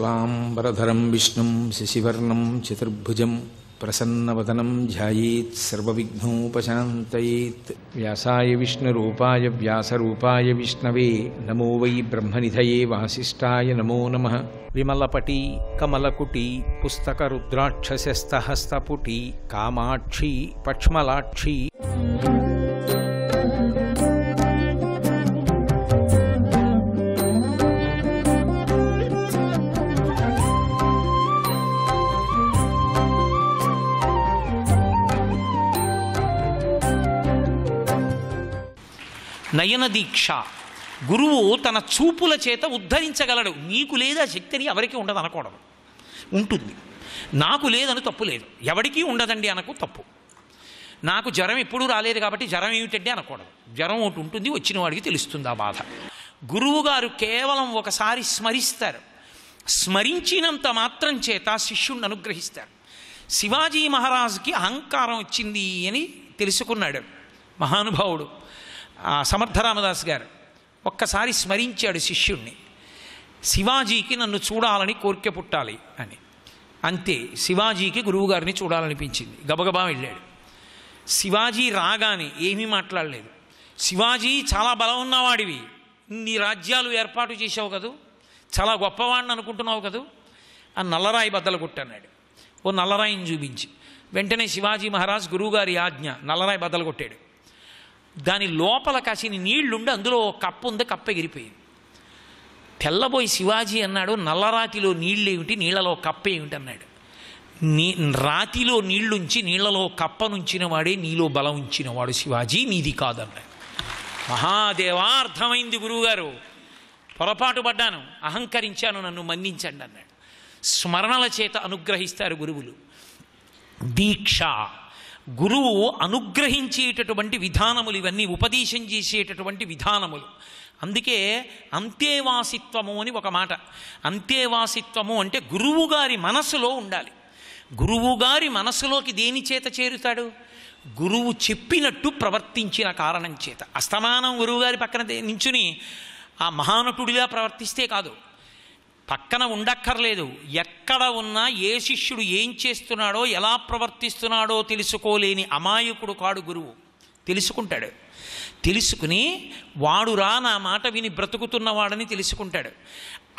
शुक्लाम्बरधरं विष्णुं शशिवर्णं चतुर्भुजं प्रसन्नवदनं ध्यायेत् सर्वविघ्नोपशान्तयेत् व्यासाय विष्णुरूपाय व्यासरूपाय विष्णवे नमो वै ब्रह्मनिधये वासिष्ठाय नमो नमः विमलपटी कमलकुटी पुस्तकरुद्राक्षस्यस्तहस्तपुटी कामाक्षी पक्ष्मलाक्षी నయన దీక్ష గురువు తన చూపుల చేత ఉద్ధరించగలడు నీకు లేదా శక్తిని ఎవరికి ఉండదు అనకూడదు ఉంటుంది నాకు లేదని తప్పు లేదు ఎవరికీ ఉండదండి అనకు తప్పు నాకు జ్వరం ఎప్పుడూ రాలేదు కాబట్టి జ్వరం ఏమిటండి అనకూడదు జ్వరం ఒకటి ఉంటుంది వచ్చిన వాడికి తెలుస్తుంది ఆ బాధ గురువుగారు కేవలం ఒకసారి స్మరిస్తారు స్మరించినంత మాత్రం చేత శిష్యుణ్ణి అనుగ్రహిస్తారు శివాజీ మహారాజుకి అహంకారం వచ్చింది అని తెలుసుకున్నాడు మహానుభావుడు ఆ సమర్థ రామదాస్ గారు ఒక్కసారి స్మరించాడు శిష్యుణ్ణి శివాజీకి నన్ను చూడాలని కోరిక పుట్టాలి అని అంతే శివాజీకి గురువుగారిని చూడాలనిపించింది గబగబా వెళ్ళాడు శివాజీ రాగానే ఏమీ మాట్లాడలేదు శివాజీ చాలా బలం ఉన్నవాడివి నీ రాజ్యాలు ఏర్పాటు చేసావు కదూ చాలా గొప్పవాడిని అనుకుంటున్నావు కదూ ఆ నల్లరాయి బద్దలు కొట్టన్నాడు ఓ నల్లరాయిని చూపించి వెంటనే శివాజీ మహారాజ్ గురువుగారి ఆజ్ఞ నల్లరాయి బద్దలు కొట్టాడు దాని లోపల కాసిన నీళ్లుండి అందులో కప్పు ఉంది కప్ప ఎగిరిపోయింది తెల్లబోయి శివాజీ అన్నాడు నల్లరాతిలో నీళ్ళేమిటి నీళ్లలో కప్ప ఏమిటి అన్నాడు నీ రాతిలో నీళ్లుంచి నీళ్లలో కప్పనుంచిన వాడే నీలో బలం ఉంచినవాడు శివాజీ నీది కాదన్నాడు మహాదేవా అర్థమైంది గురువుగారు పొరపాటు పడ్డాను అహంకరించాను నన్ను మన్నించండి అన్నాడు స్మరణల చేత అనుగ్రహిస్తారు గురువులు దీక్ష గురువు అనుగ్రహించేటటువంటి విధానములు ఇవన్నీ ఉపదేశం చేసేటటువంటి విధానములు అందుకే అంతేవాసిత్వము అని ఒక మాట అంతేవాసిత్వము అంటే గురువుగారి మనసులో ఉండాలి గురువుగారి మనసులోకి దేని చేత చేరుతాడు గురువు చెప్పినట్టు ప్రవర్తించిన కారణం చేత అస్తమానం గురువుగారి పక్కన నించుని ఆ మహానటుడిగా ప్రవర్తిస్తే కాదు పక్కన ఉండక్కర్లేదు ఎక్కడ ఉన్నా ఏ శిష్యుడు ఏం చేస్తున్నాడో ఎలా ప్రవర్తిస్తున్నాడో తెలుసుకోలేని అమాయకుడు కాడు గురువు తెలుసుకుంటాడు తెలుసుకుని వాడురా నా మాట విని బ్రతుకుతున్నవాడని తెలుసుకుంటాడు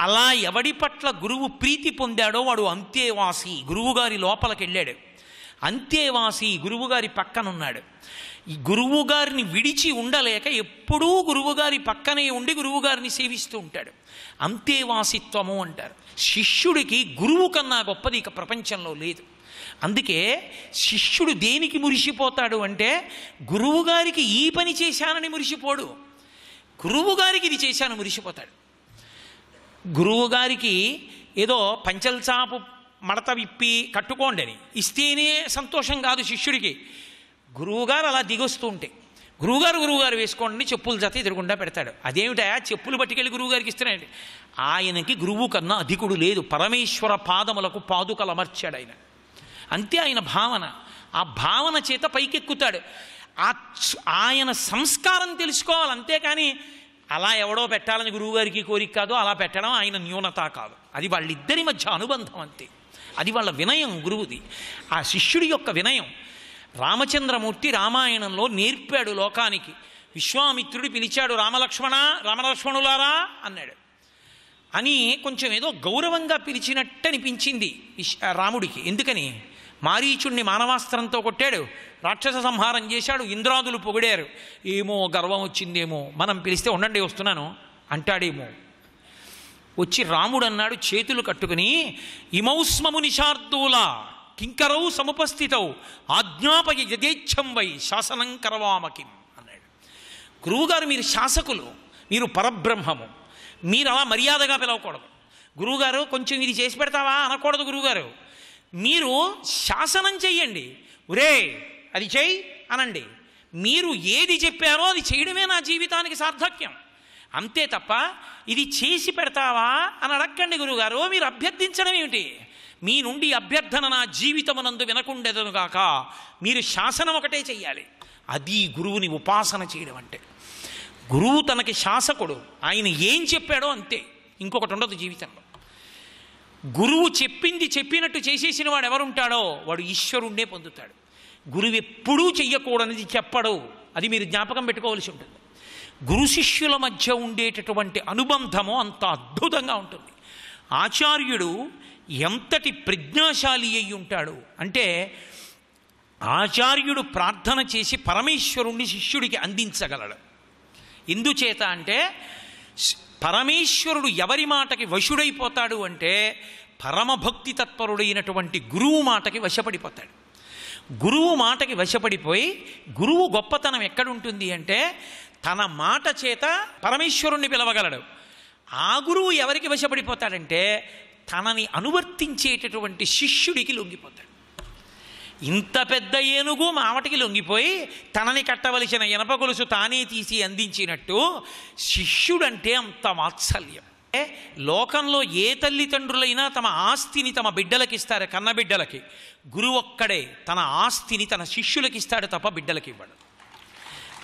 అలా ఎవడి పట్ల గురువు ప్రీతి పొందాడో వాడు అంతేవాసి గురువుగారి లోపలికి వెళ్ళాడు అంతేవాసి గురువుగారి పక్కనున్నాడు గురువుగారిని విడిచి ఉండలేక ఎప్పుడూ గురువుగారి పక్కనే ఉండి గురువుగారిని సేవిస్తూ ఉంటాడు అంతేవాసిత్వము అంటారు శిష్యుడికి గురువు కన్నా గొప్పది ఇక ప్రపంచంలో లేదు అందుకే శిష్యుడు దేనికి మురిసిపోతాడు అంటే గురువుగారికి ఈ పని చేశానని మురిసిపోడు గురువుగారికి ఇది చేశాను మురిసిపోతాడు గురువుగారికి ఏదో పంచల్చాపు మడత విప్పి కట్టుకోండి అని ఇస్తేనే సంతోషం కాదు శిష్యుడికి గురువుగారు అలా దిగొస్తూ ఉంటే గురువుగారు గురువుగారు వేసుకోండి చెప్పులు జత ఎదురుగుండా పెడతాడు అదేమిటా చెప్పులు పట్టుకెళ్ళి గురువుగారికి ఇస్తున్నాడు ఆయనకి గురువు కన్నా అధికుడు లేదు పరమేశ్వర పాదములకు పాదుకలు అమర్చాడు ఆయన అంతే ఆయన భావన ఆ భావన చేత పైకెక్కుతాడు ఆ ఆయన సంస్కారం తెలుసుకోవాలి అంతేకాని అలా ఎవడో పెట్టాలని గురువుగారికి కోరిక కాదు అలా పెట్టడం ఆయన న్యూనత కాదు అది వాళ్ళిద్దరి మధ్య అనుబంధం అంతే అది వాళ్ళ వినయం గురువుది ఆ శిష్యుడి యొక్క వినయం రామచంద్రమూర్తి రామాయణంలో నేర్పాడు లోకానికి విశ్వామిత్రుడు పిలిచాడు రామలక్ష్మణ రామలక్ష్మణులారా అన్నాడు అని కొంచెం ఏదో గౌరవంగా పిలిచినట్టు అనిపించింది రాముడికి ఎందుకని మారీచుణ్ణి మానవాస్త్రంతో కొట్టాడు రాక్షస సంహారం చేశాడు ఇంద్రాదులు పొగిడారు ఏమో గర్వం వచ్చిందేమో మనం పిలిస్తే ఉండండి వస్తున్నాను అంటాడేమో వచ్చి రాముడు అన్నాడు చేతులు కట్టుకుని ఇమౌస్మము నిషార్దూలా కింకరౌ సముపస్థితౌ ఆజ్ఞాపయ యథేచ్ఛం వై శాసనం కరవామకిం అన్నాడు గురువుగారు మీరు శాసకులు మీరు పరబ్రహ్మము మీరు అలా మర్యాదగా పిలవకూడదు గురువుగారు కొంచెం ఇది చేసి పెడతావా అనకూడదు గురువుగారు మీరు శాసనం చెయ్యండి ఒరే అది చేయి అనండి మీరు ఏది చెప్పారో అది చేయడమే నా జీవితానికి సార్థక్యం అంతే తప్ప ఇది చేసి పెడతావా అని అడక్కండి గురువుగారు మీరు అభ్యర్థించడం ఏమిటి మీ నుండి అభ్యర్థన నా జీవితమునందు వినకుండెదనుగాక మీరు శాసనం ఒకటే చెయ్యాలి అది గురువుని ఉపాసన చేయడం అంటే గురువు తనకి శాసకుడు ఆయన ఏం చెప్పాడో అంతే ఇంకొకటి ఉండదు జీవితంలో గురువు చెప్పింది చెప్పినట్టు చేసేసిన వాడు ఎవరుంటాడో వాడు ఈశ్వరుణ్ణే పొందుతాడు గురువు ఎప్పుడూ చెయ్యకూడనిది చెప్పడు అది మీరు జ్ఞాపకం పెట్టుకోవాల్సి ఉంటుంది గురు శిష్యుల మధ్య ఉండేటటువంటి అనుబంధము అంత అద్భుతంగా ఉంటుంది ఆచార్యుడు ఎంతటి ప్రజ్ఞాశాలి అయి ఉంటాడు అంటే ఆచార్యుడు ప్రార్థన చేసి పరమేశ్వరుణ్ణి శిష్యుడికి అందించగలడు ఎందుచేత అంటే పరమేశ్వరుడు ఎవరి మాటకి వశుడైపోతాడు అంటే పరమభక్తి తత్పరుడైనటువంటి గురువు మాటకి వశపడిపోతాడు గురువు మాటకి వశపడిపోయి గురువు గొప్పతనం ఎక్కడుంటుంది అంటే తన మాట చేత పరమేశ్వరుణ్ణి పిలవగలడు ఆ గురువు ఎవరికి వశపడిపోతాడంటే తనని అనువర్తించేటటువంటి శిష్యుడికి లొంగిపోతాడు ఇంత పెద్ద ఏనుగు మామటికి లొంగిపోయి తనని కట్టవలసిన ఇనప గొలుసు తానే తీసి అందించినట్టు శిష్యుడంటే అంత వాత్సల్యం లోకంలో ఏ తల్లిదండ్రులైనా తమ ఆస్తిని తమ బిడ్డలకి ఇస్తారు కన్నబిడ్డలకి గురువు ఒక్కడే తన ఆస్తిని తన శిష్యులకి ఇస్తాడు తప్ప బిడ్డలకి ఇవ్వడు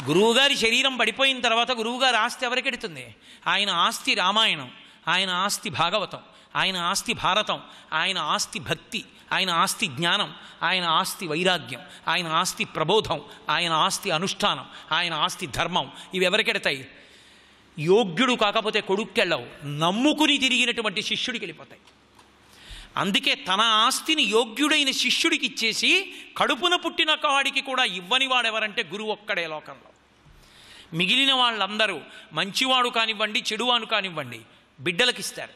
గురువుగారి శరీరం పడిపోయిన తర్వాత గురువుగారి ఆస్తి ఎవరికెడుతుంది ఆయన ఆస్తి రామాయణం ఆయన ఆస్తి భాగవతం ఆయన ఆస్తి భారతం ఆయన ఆస్తి భక్తి ఆయన ఆస్తి జ్ఞానం ఆయన ఆస్తి వైరాగ్యం ఆయన ఆస్తి ప్రబోధం ఆయన ఆస్తి అనుష్ఠానం ఆయన ఆస్తి ధర్మం ఇవి ఎవరికెడతాయి యోగ్యుడు కాకపోతే కొడుక్కెళ్ళవు నమ్ముకుని తిరిగినటువంటి శిష్యుడికి వెళ్ళిపోతాయి అందుకే తన ఆస్తిని యోగ్యుడైన శిష్యుడికి ఇచ్చేసి కడుపున పుట్టిన వాడికి కూడా ఇవ్వని వాడెవరంటే గురువు ఒక్కడే లోకంలో మిగిలిన వాళ్ళందరూ మంచివాడు కానివ్వండి చెడువాడు కానివ్వండి బిడ్డలకిస్తారు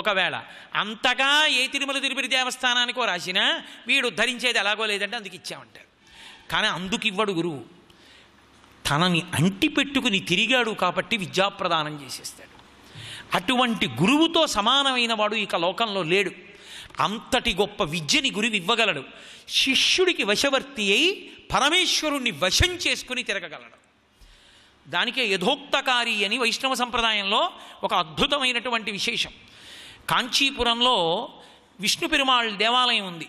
ఒకవేళ అంతగా ఏ తిరుమల తిరుపతి దేవస్థానానికో రాసినా వీడు ధరించేది ఎలాగో లేదంటే అందుకు ఇచ్చామంటారు కానీ అందుకు ఇవ్వడు గురువు తనని అంటి పెట్టుకుని తిరిగాడు కాబట్టి విద్యాప్రదానం చేసేస్తాడు అటువంటి గురువుతో సమానమైన వాడు ఇక లోకంలో లేడు అంతటి గొప్ప విద్యని గురువు ఇవ్వగలడు శిష్యుడికి వశవర్తి అయి పరమేశ్వరుణ్ణి వశం చేసుకుని తిరగగలడు దానికే యథోక్తకారి అని వైష్ణవ సంప్రదాయంలో ఒక అద్భుతమైనటువంటి విశేషం కాంచీపురంలో విష్ణు పెరుమాళ్ దేవాలయం ఉంది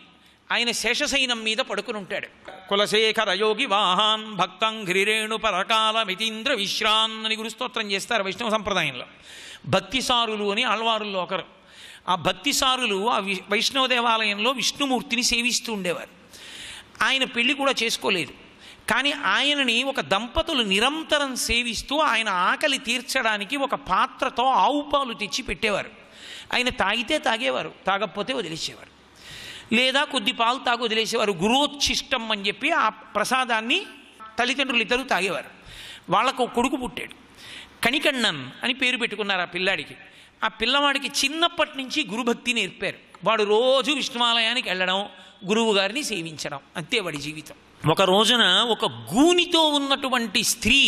ఆయన శేషశైనం మీద పడుకుని ఉంటాడు కులశేఖర యోగి వాహాన్ భక్తం ఘ్రిరేణు పరకాల మితీంద్ర విశ్రాన్ అని గురుస్తోత్రం చేస్తారు వైష్ణవ సంప్రదాయంలో భక్తిసారులు అని ఆళ్వారుల్లో ఒకరు ఆ భక్తిసారులు ఆ వి వైష్ణవ దేవాలయంలో విష్ణుమూర్తిని సేవిస్తూ ఉండేవారు ఆయన పెళ్లి కూడా చేసుకోలేదు కానీ ఆయనని ఒక దంపతులు నిరంతరం సేవిస్తూ ఆయన ఆకలి తీర్చడానికి ఒక పాత్రతో ఆవు పాలు తెచ్చి పెట్టేవారు ఆయన తాగితే తాగేవారు తాగకపోతే వదిలేసేవారు లేదా కొద్ది పాలు తాగు వదిలేసేవారు గురోచ్చిష్టం అని చెప్పి ఆ ప్రసాదాన్ని తల్లిదండ్రులు ఇద్దరు తాగేవారు వాళ్ళకు కొడుకు పుట్టాడు కణికణ్ణన్ అని పేరు పెట్టుకున్నారు ఆ పిల్లాడికి ఆ పిల్లవాడికి చిన్నప్పటి నుంచి గురుభక్తి నేర్పారు వాడు రోజు విష్ణువాలయానికి వెళ్ళడం గురువు గారిని సేవించడం అంతే వాడి జీవితం ఒక రోజున ఒక గూనితో ఉన్నటువంటి స్త్రీ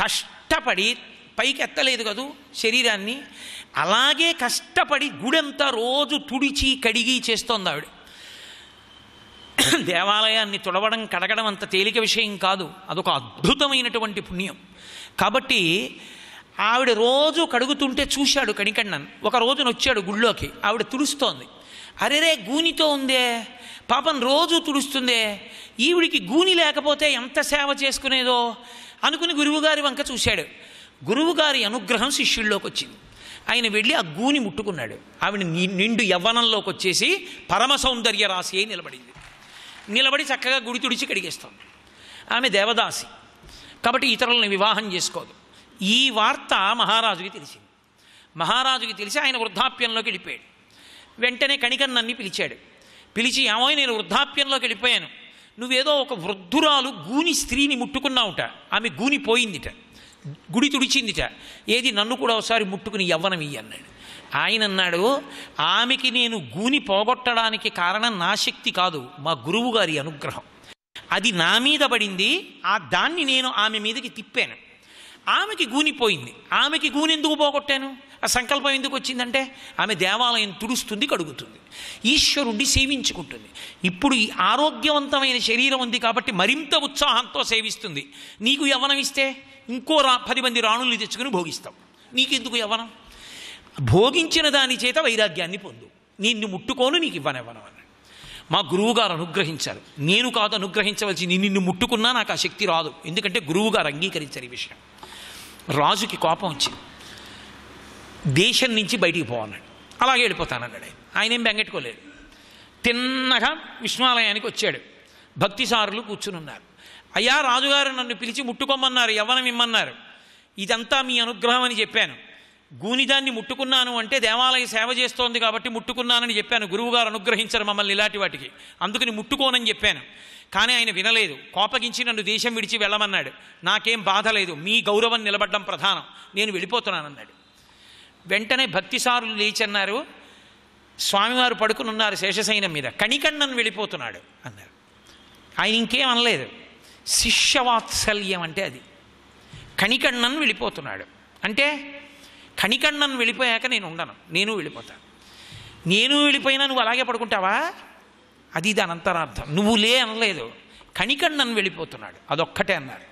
కష్టపడి పైకి ఎత్తలేదు కదూ శరీరాన్ని అలాగే కష్టపడి గుడంతా రోజు తుడిచి కడిగి చేస్తోంది ఆవిడ దేవాలయాన్ని తుడవడం కడగడం అంత తేలిక విషయం కాదు అదొక అద్భుతమైనటువంటి పుణ్యం కాబట్టి ఆవిడ రోజు కడుగుతుంటే చూశాడు కణికణ్ణన్ ఒక రోజున వచ్చాడు గుళ్ళోకి ఆవిడ తుడుస్తోంది అరేరే గూనితో ఉందే పాపం రోజు తుడుస్తుందే ఈవిడికి గూని లేకపోతే ఎంత సేవ చేసుకునేదో అనుకుని గురువుగారి వంక చూశాడు గురువుగారి అనుగ్రహం శిష్యుల్లోకి వచ్చింది ఆయన వెళ్ళి ఆ గూని ముట్టుకున్నాడు ఆవిడ నిండు యవ్వనంలోకి వచ్చేసి పరమ సౌందర్య రాశి అయి నిలబడింది నిలబడి చక్కగా గుడి తుడిచి కడిగేస్తాం ఆమె దేవదాసి కాబట్టి ఇతరులను వివాహం చేసుకోదు ఈ వార్త మహారాజుకి తెలిసింది మహారాజుకి తెలిసి ఆయన వృద్ధాప్యంలోకి వెళ్ళిపోయాడు వెంటనే కణికన్నన్ని పిలిచాడు పిలిచి ఏమో నేను వృద్ధాప్యంలోకి వెళ్ళిపోయాను నువ్వేదో ఒక వృద్ధురాలు గూని స్త్రీని ముట్టుకున్నావుట ఆమె గూని పోయిందిట గుడి తుడిచిందిట ఏది నన్ను కూడా ఒకసారి ముట్టుకుని యవ్వనమియ్యి అన్నాడు ఆయన అన్నాడు ఆమెకి నేను గూని పోగొట్టడానికి కారణం నా శక్తి కాదు మా గురువు గారి అనుగ్రహం అది నా మీద పడింది ఆ దాన్ని నేను ఆమె మీదకి తిప్పాను ఆమెకి గూనిపోయింది ఆమెకి గూని ఎందుకు పోగొట్టాను ఆ సంకల్పం ఎందుకు వచ్చిందంటే ఆమె దేవాలయం తుడుస్తుంది కడుగుతుంది ఈశ్వరుణ్ణి సేవించుకుంటుంది ఇప్పుడు ఈ ఆరోగ్యవంతమైన శరీరం ఉంది కాబట్టి మరింత ఉత్సాహంతో సేవిస్తుంది నీకు యవ్వనం ఇస్తే ఇంకో రా పది మంది రాణుల్ని తెచ్చుకుని భోగిస్తావు నీకెందుకు యవ్వనం భోగించిన దాని చేత వైరాగ్యాన్ని పొందు నిన్ను ముట్టుకోను నీకు ఇవ్వనివ్వను అని మా గురువుగారు అనుగ్రహించారు నేను కాదు అనుగ్రహించవలసి నిన్ను ముట్టుకున్నా నాకు ఆ శక్తి రాదు ఎందుకంటే గురువుగారు అంగీకరించారు ఈ విషయం రాజుకి కోపం వచ్చింది దేశం నుంచి బయటికి పోవాలని అలాగే వెళ్ళిపోతానన్నాడు ఆయన ఏం బెంగెట్టుకోలేదు తిన్నగా విష్ణాలయానికి వచ్చాడు భక్తిసారులు ఉన్నారు అయ్యా రాజుగారు నన్ను పిలిచి ముట్టుకోమన్నారు ఎవరిని మిమ్మన్నారు ఇదంతా మీ అనుగ్రహం అని చెప్పాను గూనిదాన్ని ముట్టుకున్నాను అంటే దేవాలయ సేవ చేస్తోంది కాబట్టి ముట్టుకున్నానని చెప్పాను గురువుగారు అనుగ్రహించరు మమ్మల్ని ఇలాంటి వాటికి అందుకని ముట్టుకోనని చెప్పాను కానీ ఆయన వినలేదు కోపగించి నన్ను దేశం విడిచి వెళ్ళమన్నాడు నాకేం బాధ లేదు మీ గౌరవం నిలబడడం ప్రధానం నేను వెళ్ళిపోతున్నానన్నాడు వెంటనే భక్తిసారులు లేచన్నారు స్వామివారు పడుకుని ఉన్నారు శేషశైనం మీద కణికన్నన్ వెళ్ళిపోతున్నాడు అన్నారు ఆయన ఇంకేం అనలేదు శిష్యవాత్సల్యం అంటే అది కణికన్నన్ వెళ్ళిపోతున్నాడు అంటే కణికణ్ణం వెళ్ళిపోయాక నేను ఉండను నేను వెళ్ళిపోతాను నేను వెళ్ళిపోయినా నువ్వు అలాగే పడుకుంటావా అది దాని అంతరార్థం నువ్వు లే అనలేదు కణికణ్ణం వెళ్ళిపోతున్నాడు అదొక్కటే అన్నారు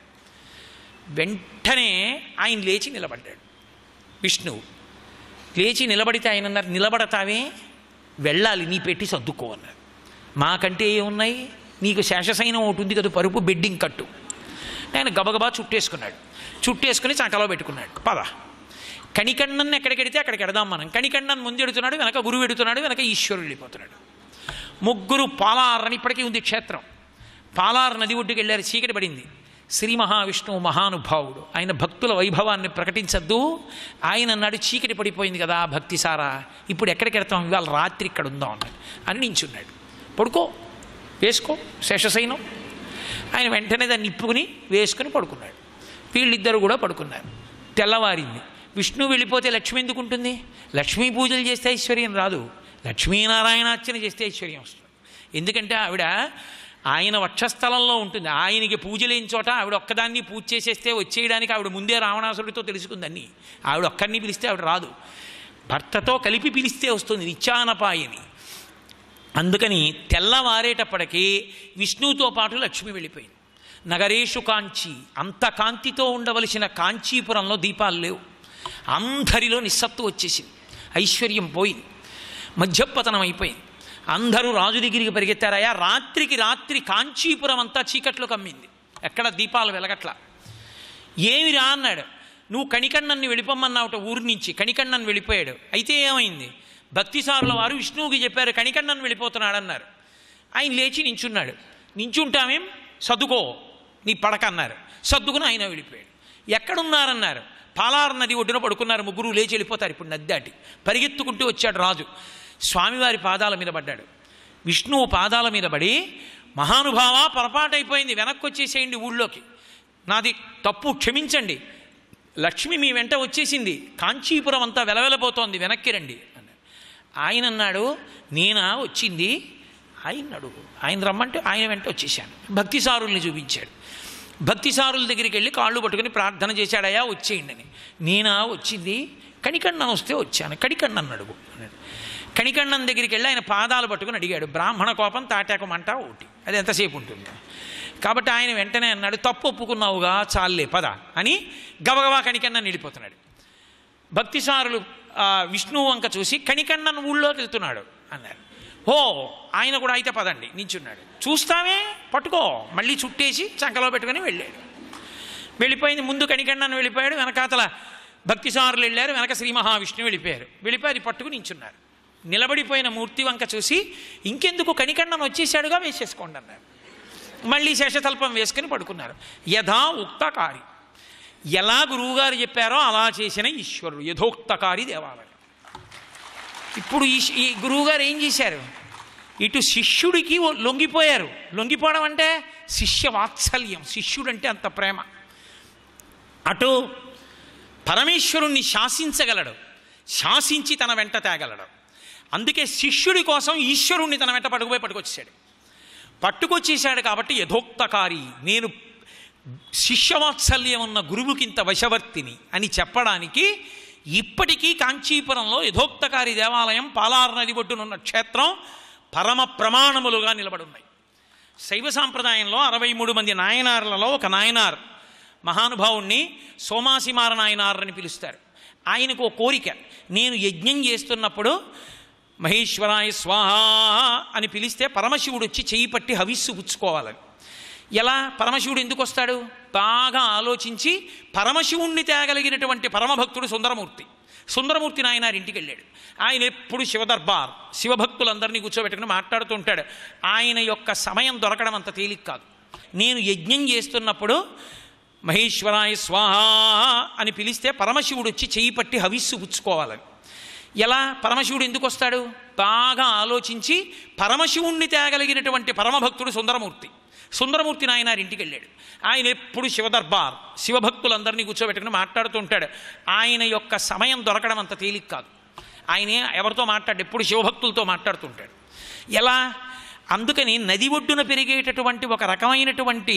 వెంటనే ఆయన లేచి నిలబడ్డాడు విష్ణువు లేచి నిలబడితే ఆయన అన్నారు నిలబడతావే వెళ్ళాలి నీ పెట్టి సర్దుకో అన్నారు మాకంటే ఏమున్నాయి నీకు శేషసైనం ఒకటి ఉంది కదా పరుపు బెడ్డింగ్ కట్టు ఆయన గబగబా చుట్టేసుకున్నాడు చుట్టేసుకుని చంకలో పెట్టుకున్నాడు పద కణికండన్ ఎక్కడికెడితే అక్కడికి మనం మనం కణికండన్ ఎడుతున్నాడు వెనక గురువు ఎడుతున్నాడు వెనక ఈశ్వరుడు వెళ్ళిపోతున్నాడు ముగ్గురు పాలార్ అని ఇప్పటికీ ఉంది క్షేత్రం పాలార్ నది ఒడ్డుకు వెళ్ళారు చీకటి పడింది శ్రీ మహావిష్ణువు మహానుభావుడు ఆయన భక్తుల వైభవాన్ని ప్రకటించద్దు ఆయన అన్నాడు చీకటి పడిపోయింది కదా భక్తి సారా ఇప్పుడు ఎక్కడికి వెళ్తాం ఇవాళ రాత్రి ఇక్కడ ఉందాం అన్నాడు అని నించున్నాడు పడుకో వేసుకో శేషసైనం ఆయన వెంటనే దాన్ని నిప్పుకుని వేసుకుని పడుకున్నాడు వీళ్ళిద్దరూ కూడా పడుకున్నారు తెల్లవారింది విష్ణు వెళ్ళిపోతే లక్ష్మి ఎందుకు ఉంటుంది లక్ష్మీ పూజలు చేస్తే ఐశ్వర్యం రాదు లక్ష్మీనారాయణార్చన చేస్తే ఐశ్వర్యం వస్తుంది ఎందుకంటే ఆవిడ ఆయన వక్షస్థలంలో ఉంటుంది ఆయనకి పూజ లేని చోట ఆవిడ ఒక్కదాన్ని పూజ చేసేస్తే వచ్చేయడానికి ఆవిడ ముందే రావణాసురుడితో తెలుసుకుందని ఆవిడ ఒక్కరిని పిలిస్తే ఆవిడ రాదు భర్తతో కలిపి పిలిస్తే వస్తుంది నిత్యానపాయని అందుకని తెల్లవారేటప్పటికీ విష్ణువుతో పాటు లక్ష్మి వెళ్ళిపోయింది నగరేషు కాంచి అంత కాంతితో ఉండవలసిన కాంచీపురంలో దీపాలు లేవు అందరిలో నిస్సత్తు వచ్చేసింది ఐశ్వర్యం పోయింది మధ్యపతనం అయిపోయింది అందరూ రాజు దగ్గరికి పరిగెత్తారయా రాత్రికి రాత్రి కాంచీపురం అంతా చీకట్లో కమ్మింది ఎక్కడ దీపాలు ఏమి రా అన్నాడు నువ్వు కణికన్నన్ని వెళ్ళిపోమ్మన్నావుట ఊరి నుంచి కణికన్నన్ను వెళ్ళిపోయాడు అయితే ఏమైంది భక్తిసారుల వారు విష్ణువుకి చెప్పారు కణికన్నన్ వెళ్ళిపోతున్నాడు అన్నారు ఆయన లేచి నించున్నాడు నించుంటామేం సర్దుకో నీ పడక అన్నారు సర్దుకుని ఆయన వెళ్ళిపోయాడు ఎక్కడున్నారన్నారు పాలార్ నది ఒడ్డున పడుకున్నారు ముగ్గురు లేచి వెళ్ళిపోతారు ఇప్పుడు నది దాటి పరిగెత్తుకుంటూ వచ్చాడు రాజు స్వామివారి పాదాల మీద పడ్డాడు విష్ణువు పాదాల మీద పడి మహానుభావ పొరపాటైపోయింది వెనక్కి వచ్చేసేయండి ఊళ్ళోకి నాది తప్పు క్షమించండి లక్ష్మి మీ వెంట వచ్చేసింది కాంచీపురం అంతా వెలవెలబోతోంది వెనక్కి రండి ఆయన అన్నాడు నేనా వచ్చింది ఆయన అడుగు ఆయన రమ్మంటే ఆయన వెంట వచ్చేసాను భక్తి సారుల్ని చూపించాడు భక్తిసారుల దగ్గరికి వెళ్ళి కాళ్ళు పట్టుకుని ప్రార్థన చేశాడయా వచ్చేయండి అని నేనా వచ్చింది కణికణ్ణం వస్తే వచ్చాను కణికణ్ణం అడుగు అన్నాడు దగ్గరికి వెళ్ళి ఆయన పాదాలు పట్టుకుని అడిగాడు బ్రాహ్మణ కోపం తాటాకమంట ఒకటి అది ఎంతసేపు ఉంటుంది కాబట్టి ఆయన వెంటనే అన్నాడు తప్పు ఒప్పుకున్నావుగా చాలే పద అని గబగబా కణికన్నన్ వెళ్ళిపోతున్నాడు భక్తిసారులు విష్ణువు వంక చూసి కణికన్నను ఊళ్ళోకి వెళ్తున్నాడు అన్నారు హో ఆయన కూడా అయితే పదండి నించున్నాడు చూస్తామే పట్టుకో మళ్ళీ చుట్టేసి చంకలో పెట్టుకుని వెళ్ళాడు వెళ్ళిపోయింది ముందు కనికన్నాను వెళ్ళిపోయాడు వెనకాతల భక్తిసారులు వెళ్ళారు వెనక శ్రీ మహావిష్ణువు వెళ్ళిపోయారు వెళ్ళిపోయి అది పట్టుకుని నించున్నారు నిలబడిపోయిన మూర్తి వంక చూసి ఇంకెందుకు కనికన్నను వచ్చేసాడుగా వేసేసుకోండి అన్నారు మళ్ళీ శేషతల్పం వేసుకుని పడుకున్నారు యథా ఉక్తకారి ఎలా గురువుగారు చెప్పారో అలా చేసిన ఈశ్వరుడు యథోక్తకారి దేవాలయం ఇప్పుడు ఈ ఈ గురువుగారు ఏం చేశారు ఇటు శిష్యుడికి లొంగిపోయారు లొంగిపోవడం అంటే శిష్య వాత్సల్యం శిష్యుడు అంటే అంత ప్రేమ అటు పరమేశ్వరుణ్ణి శాసించగలడు శాసించి తన వెంట తేగలడు అందుకే శిష్యుడి కోసం ఈశ్వరుణ్ణి తన వెంట పట్టుకుపోయి పట్టుకొచ్చేసాడు పట్టుకొచ్చేసాడు కాబట్టి యథోక్తకారి నేను శిష్యవాత్సల్యం ఉన్న గురువుకింత వశవర్తిని అని చెప్పడానికి ఇప్పటికీ కాంచీపురంలో యథోక్తకారి దేవాలయం పాలార్ నది ఒడ్డునున్న క్షేత్రం పరమ ప్రమాణములుగా నిలబడున్నాయి శైవ సాంప్రదాయంలో అరవై మూడు మంది నాయనార్లలో ఒక నాయనార్ మహానుభావుణ్ణి సోమాసిమార నాయనార్ అని పిలుస్తారు ఆయనకు ఓ కోరిక నేను యజ్ఞం చేస్తున్నప్పుడు మహేశ్వరాయ స్వాహ అని పిలిస్తే పరమశివుడు వచ్చి చేయి పట్టి హవిస్సు పుచ్చుకోవాలని ఎలా పరమశివుడు ఎందుకు వస్తాడు బాగా ఆలోచించి పరమశివుణ్ణి తేగలిగినటువంటి పరమభక్తుడు సుందరమూర్తి సుందరమూర్తి నాయనారి ఇంటికి వెళ్ళాడు ఆయన ఎప్పుడు శివదర్బార్ శివభక్తులందరినీ కూర్చోబెట్టుకుని మాట్లాడుతూ ఉంటాడు ఆయన యొక్క సమయం దొరకడం అంత తేలిక కాదు నేను యజ్ఞం చేస్తున్నప్పుడు మహేశ్వరాయ స్వాహ అని పిలిస్తే పరమశివుడు వచ్చి చేయి పట్టి హవిస్సు పుచ్చుకోవాలని ఎలా పరమశివుడు ఎందుకు వస్తాడు బాగా ఆలోచించి పరమశివుణ్ణి తేగలిగినటువంటి పరమభక్తుడు సుందరమూర్తి సుందరమూర్తి నాయనారి ఇంటికి వెళ్ళాడు ఆయన ఎప్పుడు శివదర్బార్ శివభక్తులందరినీ కూర్చోబెట్టుకుని మాట్లాడుతూ ఉంటాడు ఆయన యొక్క సమయం దొరకడం అంత తేలిక కాదు ఆయన ఎవరితో మాట్లాడు ఎప్పుడు శివభక్తులతో మాట్లాడుతుంటాడు ఎలా అందుకని నది ఒడ్డున పెరిగేటటువంటి ఒక రకమైనటువంటి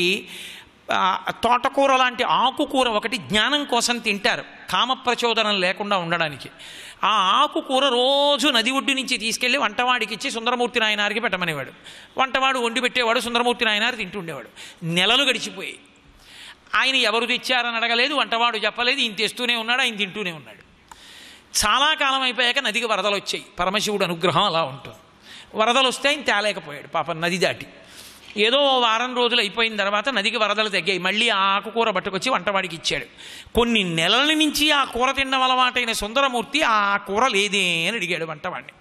తోటకూర లాంటి ఆకుకూర ఒకటి జ్ఞానం కోసం తింటారు కామ ప్రచోదనం లేకుండా ఉండడానికి ఆ ఆకుకూర రోజు నది ఒడ్డు నుంచి తీసుకెళ్ళి వంటవాడికి ఇచ్చి సుందరమూర్తి నాయనారికి పెట్టమనేవాడు వంటవాడు వండి పెట్టేవాడు సుందరమూర్తి నాయనారు తింటుండేవాడు నెలలు గడిచిపోయాయి ఆయన ఎవరు తెచ్చారని అడగలేదు వంటవాడు చెప్పలేదు ఈయన తెస్తూనే ఉన్నాడు ఆయన తింటూనే ఉన్నాడు చాలా కాలం అయిపోయాక నదికి వరదలు వచ్చాయి పరమశివుడు అనుగ్రహం అలా ఉంటుంది వరదలు వస్తే ఆయన తేలేకపోయాడు పాపం నది దాటి ఏదో వారం రోజులు అయిపోయిన తర్వాత నదికి వరదలు తగ్గాయి మళ్ళీ ఆ ఆకుకూర పట్టుకొచ్చి వంటవాడికి ఇచ్చాడు కొన్ని నెలల నుంచి ఆ కూర తిన్న అలవాటైన సుందరమూర్తి ఆ కూర లేదే అని అడిగాడు వంటవాడిని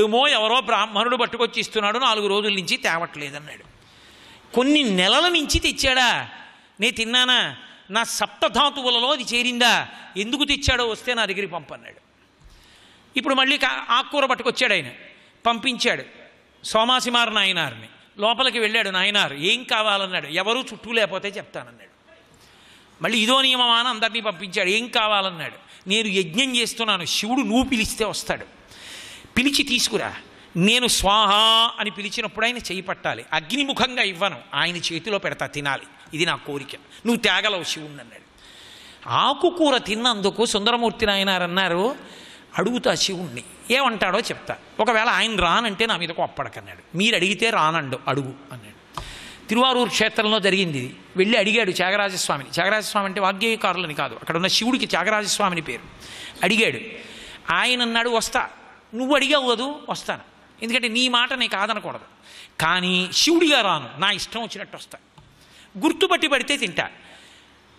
ఏమో ఎవరో బ్రాహ్మణుడు పట్టుకొచ్చి ఇస్తున్నాడు నాలుగు రోజుల నుంచి తేవట్లేదన్నాడు కొన్ని నెలల నుంచి తెచ్చాడా నే తిన్నానా నా సప్తధాతువులలో అది చేరిందా ఎందుకు తెచ్చాడో వస్తే నా దగ్గరికి పంపన్నాడు ఇప్పుడు మళ్ళీ ఆకుకూర పట్టుకొచ్చాడు ఆయన పంపించాడు సోమాసిమారు నాయనారిని లోపలికి వెళ్ళాడు నాయనారు ఏం కావాలన్నాడు ఎవరూ చుట్టూ లేకపోతే చెప్తానన్నాడు మళ్ళీ ఇదో నియమమా అని అందరినీ పంపించాడు ఏం కావాలన్నాడు నేను యజ్ఞం చేస్తున్నాను శివుడు నువ్వు పిలిస్తే వస్తాడు పిలిచి తీసుకురా నేను స్వాహ అని పిలిచినప్పుడు ఆయన చేయి పట్టాలి అగ్నిముఖంగా ఇవ్వను ఆయన చేతిలో పెడతా తినాలి ఇది నా కోరిక నువ్వు తేగలవు శివుణ్ణి అన్నాడు ఆకుకూర తిన్నందుకు సుందరమూర్తి నాయనారు అన్నారు అడుగుతా శివుణ్ణి ఏమంటాడో చెప్తా ఒకవేళ ఆయన రానంటే నా మీద కొప్పడకన్నాడు మీరు అడిగితే రానండు అడుగు అన్నాడు తిరువారూరు క్షేత్రంలో జరిగింది ఇది వెళ్ళి అడిగాడు త్యాగరాజస్వామిని త్యాగరాజస్వామి అంటే వాగ్గేయకారులని కాదు అక్కడ ఉన్న శివుడికి త్యాగరాజస్వామిని పేరు అడిగాడు ఆయన అన్నాడు వస్తా నువ్వు అడిగావు వస్తాను ఎందుకంటే నీ మాట నీ కాదనకూడదు కానీ శివుడిగా రాను నా ఇష్టం వచ్చినట్టు వస్తా గుర్తుపట్టి పడితే తింటా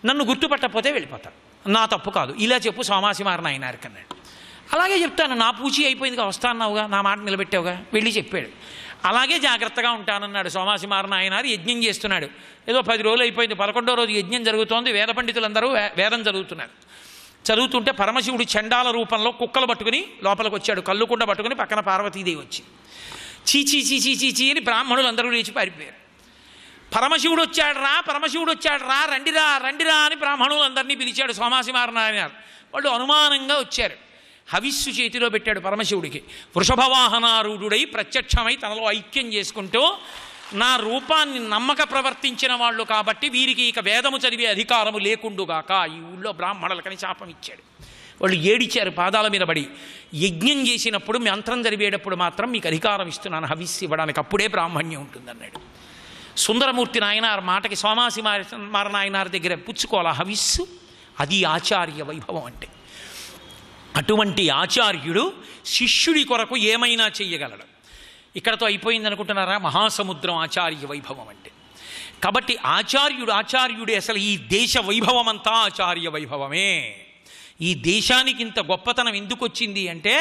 నన్ను గుర్తుపట్టకపోతే వెళ్ళిపోతా నా తప్పు కాదు ఇలా చెప్పు సోమాసి మారిన ఆయన అన్నాడు అలాగే చెప్తాను నా పూచి అయిపోయిందిగా వస్తాన్నావుగా నా మాట నిలబెట్టావుగా వెళ్ళి చెప్పాడు అలాగే జాగ్రత్తగా ఉంటానన్నాడు సోమాసి మారనాయనారు యజ్ఞం చేస్తున్నాడు ఏదో పది రోజులు అయిపోయింది పదకొండో రోజు యజ్ఞం జరుగుతోంది వేద పండితులందరూ వేదం చదువుతున్నారు చదువుతుంటే పరమశివుడు చండాల రూపంలో కుక్కలు పట్టుకుని లోపలికి వచ్చాడు కళ్ళుకుండా పట్టుకుని పక్కన పార్వతీదేవి వచ్చి చీచీ చీచీ చీచీ అని బ్రాహ్మణులు అందరూ లేచి పారిపోయారు పరమశివుడు వచ్చాడు రా పరమశివుడు వచ్చాడు రా రండిరా రండిరా అని బ్రాహ్మణులందరినీ పిలిచాడు సోమాసి మారనాయనారు వాళ్ళు అనుమానంగా వచ్చారు హవిస్సు చేతిలో పెట్టాడు పరమశివుడికి వృషభవాహనారూఢుడై ప్రత్యక్షమై తనలో ఐక్యం చేసుకుంటూ నా రూపాన్ని నమ్మక ప్రవర్తించిన వాళ్ళు కాబట్టి వీరికి ఇక వేదము చదివే అధికారము లేకుండుగాక ఈ ఊళ్ళో బ్రాహ్మణులకని శాపం ఇచ్చాడు వాళ్ళు ఏడిచారు పాదాల మీద పడి యజ్ఞం చేసినప్పుడు మంత్రం జరిపేటప్పుడు మాత్రం మీకు అధికారం ఇస్తున్నాను హవిస్సు ఇవ్వడానికి అప్పుడే బ్రాహ్మణ్యం ఉంటుందన్నాడు సుందరమూర్తి నాయనార్ మాటకి సోమాసి మారనాయనార్ దగ్గర పుచ్చుకోవాలి హవిస్సు అది ఆచార్య వైభవం అంటే అటువంటి ఆచార్యుడు శిష్యుడి కొరకు ఏమైనా చెయ్యగలడు ఇక్కడతో అయిపోయింది అనుకుంటున్నారా మహాసముద్రం ఆచార్య వైభవం అంటే కాబట్టి ఆచార్యుడు ఆచార్యుడు అసలు ఈ దేశ వైభవం అంతా ఆచార్య వైభవమే ఈ దేశానికి ఇంత గొప్పతనం ఎందుకు వచ్చింది అంటే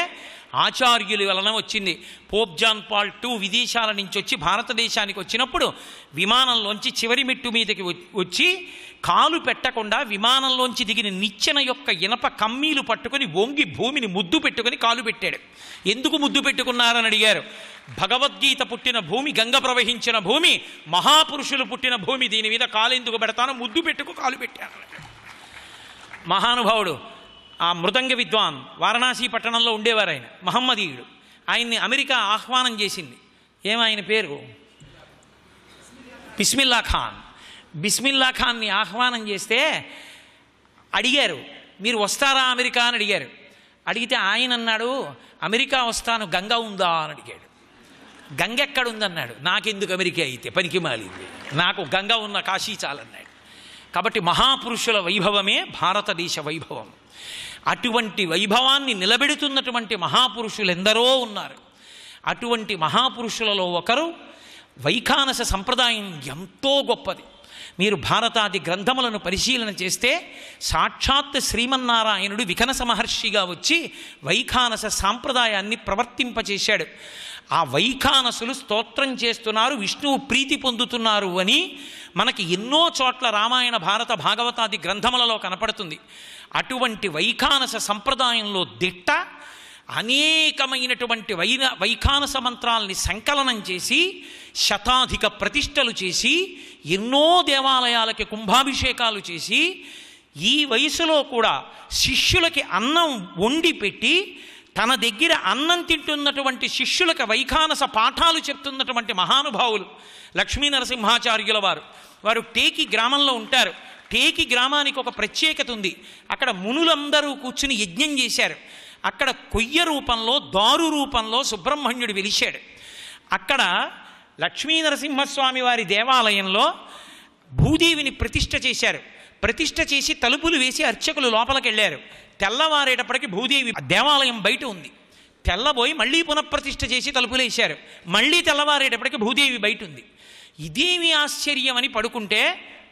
ఆచార్యుల వలన వచ్చింది పోప్ జాన్ పాల్ టూ విదేశాల నుంచి వచ్చి భారతదేశానికి వచ్చినప్పుడు విమానంలోంచి చివరి మెట్టు మీదకి వచ్చి కాలు పెట్టకుండా విమానంలోంచి దిగిన నిచ్చెన యొక్క ఇనప కమ్మీలు పట్టుకుని వంగి భూమిని ముద్దు పెట్టుకుని కాలు పెట్టాడు ఎందుకు ముద్దు పెట్టుకున్నారని అడిగారు భగవద్గీత పుట్టిన భూమి గంగ ప్రవహించిన భూమి మహాపురుషులు పుట్టిన భూమి దీని మీద కాలు ఎందుకు పెడతానో ముద్దు పెట్టుకు కాలు పెట్టాను మహానుభావుడు ఆ మృదంగ విద్వాన్ వారణాసి పట్టణంలో ఉండేవారు ఆయన మహమ్మదీయుడు ఆయన్ని అమెరికా ఆహ్వానం చేసింది ఏమాయన పేరు బిస్మిల్లా ఖాన్ బిస్మిల్లా ఖాన్ని ఆహ్వానం చేస్తే అడిగారు మీరు వస్తారా అమెరికా అని అడిగారు అడిగితే ఆయన అన్నాడు అమెరికా వస్తాను గంగ ఉందా అని అడిగాడు గంగ ఎక్కడుందన్నాడు నాకెందుకు అమెరికా అయితే పనికి మాలింది నాకు గంగ ఉన్న కాశీ చాలన్నాడు కాబట్టి మహాపురుషుల వైభవమే భారతదేశ వైభవం అటువంటి వైభవాన్ని నిలబెడుతున్నటువంటి మహాపురుషులు ఎందరో ఉన్నారు అటువంటి మహాపురుషులలో ఒకరు వైఖానస సంప్రదాయం ఎంతో గొప్పది మీరు భారతాది గ్రంథములను పరిశీలన చేస్తే సాక్షాత్ శ్రీమన్నారాయణుడు వికనస మహర్షిగా వచ్చి వైఖానస సాంప్రదాయాన్ని ప్రవర్తింపచేశాడు ఆ వైఖానసులు స్తోత్రం చేస్తున్నారు విష్ణువు ప్రీతి పొందుతున్నారు అని మనకి ఎన్నో చోట్ల రామాయణ భారత భాగవతాది గ్రంథములలో కనపడుతుంది అటువంటి వైఖానస సంప్రదాయంలో దిట్ట అనేకమైనటువంటి వైన వైఖానస మంత్రాల్ని సంకలనం చేసి శతాధిక ప్రతిష్టలు చేసి ఎన్నో దేవాలయాలకి కుంభాభిషేకాలు చేసి ఈ వయసులో కూడా శిష్యులకి అన్నం వండి పెట్టి తన దగ్గర అన్నం తింటున్నటువంటి శిష్యులకి వైఖానస పాఠాలు చెప్తున్నటువంటి మహానుభావులు లక్ష్మీ నరసింహాచార్యుల వారు వారు టేకి గ్రామంలో ఉంటారు టేకి గ్రామానికి ఒక ప్రత్యేకత ఉంది అక్కడ మునులందరూ కూర్చుని యజ్ఞం చేశారు అక్కడ కొయ్య రూపంలో దారు రూపంలో సుబ్రహ్మణ్యుడు విలిచాడు అక్కడ లక్ష్మీ నరసింహస్వామి వారి దేవాలయంలో భూదేవిని ప్రతిష్ఠ చేశారు ప్రతిష్ఠ చేసి తలుపులు వేసి అర్చకులు లోపలికి వెళ్ళారు తెల్లవారేటప్పటికి భూదేవి దేవాలయం బయట ఉంది తెల్లబోయి మళ్ళీ పునఃప్రతిష్ఠ చేసి తలుపులు వేశారు మళ్ళీ తెల్లవారేటప్పటికి భూదేవి బయట ఉంది ఇదేమి ఆశ్చర్యం అని పడుకుంటే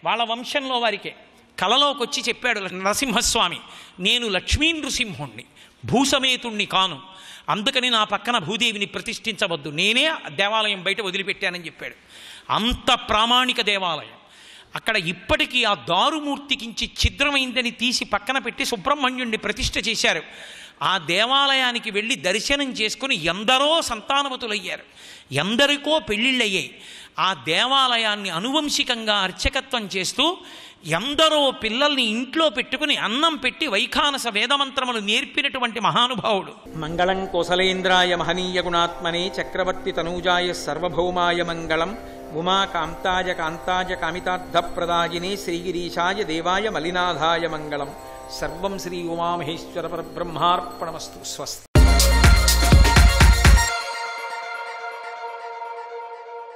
వాళ్ళ వంశంలో వారికే కలలోకి వచ్చి చెప్పాడు నరసింహస్వామి నేను లక్ష్మీ నృసింహుణ్ణి భూసమేతుణ్ణి కాను అందుకని నా పక్కన భూదేవిని ప్రతిష్ఠించవద్దు నేనే దేవాలయం బయట వదిలిపెట్టానని చెప్పాడు అంత ప్రామాణిక దేవాలయం అక్కడ ఇప్పటికీ ఆ దారుమూర్తికించి ఛిద్రమైందని తీసి పక్కన పెట్టి సుబ్రహ్మణ్యుణ్ణి ప్రతిష్ఠ చేశారు ఆ దేవాలయానికి వెళ్ళి దర్శనం చేసుకుని ఎందరో సంతానవతులయ్యారు ఎందరికో పెళ్ళిళ్ళయ్యాయి ఆ దేవాలయాన్ని అనువంశికంగా అర్చకత్వం చేస్తూ ఎందరో పిల్లల్ని ఇంట్లో పెట్టుకుని అన్నం పెట్టి వైఖానస వేదమంత్రములు నేర్పినటువంటి మహానుభావుడు మంగళం కోసలేంద్రాయ మహనీయ గుణాత్మనే చక్రవర్తి తనూజాయ సర్వభౌమాయ మంగళం ఉమా కాంతాయ కాంతాయ కామితార్థప్రదాయినే శ్రీగిరీషాయ దేవాయ మలినాథాయ మంగళం సర్వం శ్రీ ఉమామహేశ్వర పరబ్రహ్మార్పణమస్తు స్వస్తి